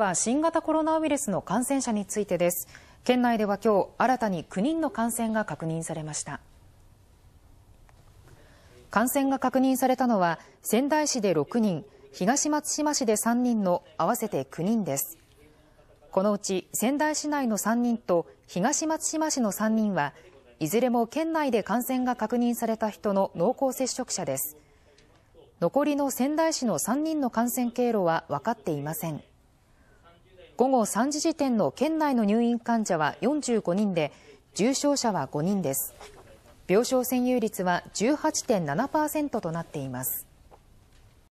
は新型コロナウイルスの感染者についてです。県内では今日新たに9人の感染が確認されました。感染が確認されたのは仙台市で6人、東松島市で3人の合わせて9人です。このうち仙台市内の3人と東松島市の3人はいずれも県内で感染が確認された人の濃厚接触者です。残りの仙台市の3人の感染経路は分かっていません。午後3時時点の県内の入院患者は45人で、重症者は5人です。病床占有率は18.7%となっています。